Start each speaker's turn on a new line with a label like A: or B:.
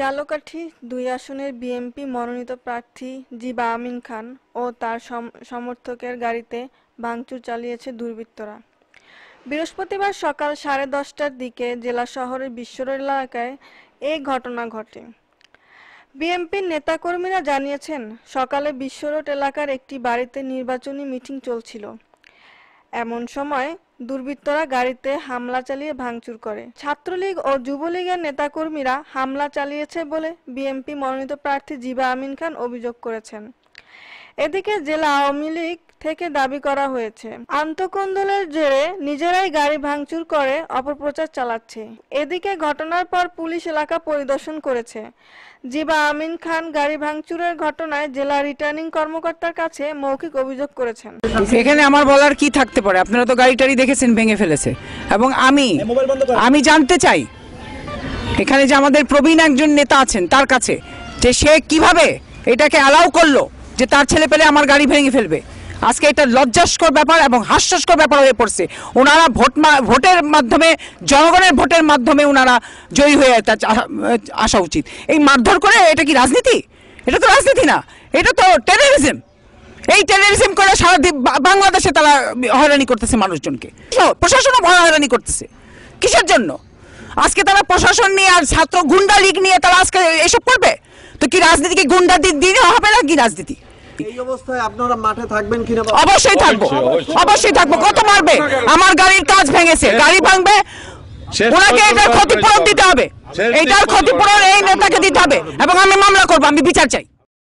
A: জালকাঠি দুই আসনের বিএমপি মনোনীত প্রার্থী জিবা আমিন খান ও তার সমর্থকের গাড়িতে ভাঙচুর চালিয়েছে দুর্বৃত্তরা বৃহস্পতিবার সকাল সাড়ে দশটার দিকে জেলা শহরের বিশ্বর এলাকায় এই ঘটনা ঘটে বিএমপির নেতাকর্মীরা জানিয়েছেন সকালে বিশ্বরোড এলাকার একটি বাড়িতে নির্বাচনী মিটিং চলছিল এমন সময় দুর্বৃত্তরা গাড়িতে হামলা চালিয়ে ভাঙচুর করে ছাত্রলীগ ও যুবলীগের নেতাকর্মীরা হামলা চালিয়েছে বলে বিএমপি মনোনীত প্রার্থী জিবা আমিন খান অভিযোগ করেছেন এদিকে জেলা আওয়ামী লীগ থেকে দাবি করা হয়েছে আন্তকন্দলের জেরে নিজেরাই গাড়ি ভাঙচুর করে অপপ্রচার চালাচ্ছে এদিকে ঘটনার পর পুলিশ এলাকা পরিদর্শন করেছে জিবা আমিন খান গাড়ি ভাঙচুরের ঘটনায় জেলা রিটার্নিং কর্মকর্তার কাছে মৌখিক অভিযোগ করেছেন
B: এখানে আমার বলার কি থাকতে পারে আপনারা তো গাড়ি টাড়ি দেখেছেন ভেঙে ফেলেছে এবং আমি আমি জানতে চাই এখানে যে আমাদের প্রবীণ একজন নেতা আছেন তার কাছে যে সে কিভাবে এটাকে অ্যালাউ করলো যে তার ছেলে পেলে আমার গাড়ি ভেঙে ফেলবে আজকে এটা লজ্জাস্কর ব্যাপার এবং হাস্যস্কর ব্যাপার হয়ে পড়ছে ওনারা ভোট ভোটের মাধ্যমে জনগণের ভোটের মাধ্যমে ওনারা জয়ী হয়ে আসা উচিত এই মারধর করে এটা কি রাজনীতি এটা তো রাজনীতি না এটা তো টেরোরিজম এই টেরোরিজম করে সারা বাংলাদেশে তারা হয়রানি করতেছে মানুষজনকে প্রশাসনও ভয় হয়রানি করতেছে কিসের জন্য আজকে তারা প্রশাসন নিয়ে আর ছাত্র গুন্ডা লীগ নিয়ে তারা আজকে এসব করবে তো কি রাজনীতিকে গুন্ডা দিক দিয়ে হবে না কি রাজনীতি
A: অবশ্যই থাকবো অবশ্যই থাকবো কত মারবে আমার গাড়ির কাজ ভেঙেছে গাড়ি ভাঙবে ওনাকে এটার ক্ষতিপূরণ দিতে হবে এইটার ক্ষতিপূরণ এই নেতাকে
B: দিতে হবে এবং আমি মামলা করবো আমি বিচার চাই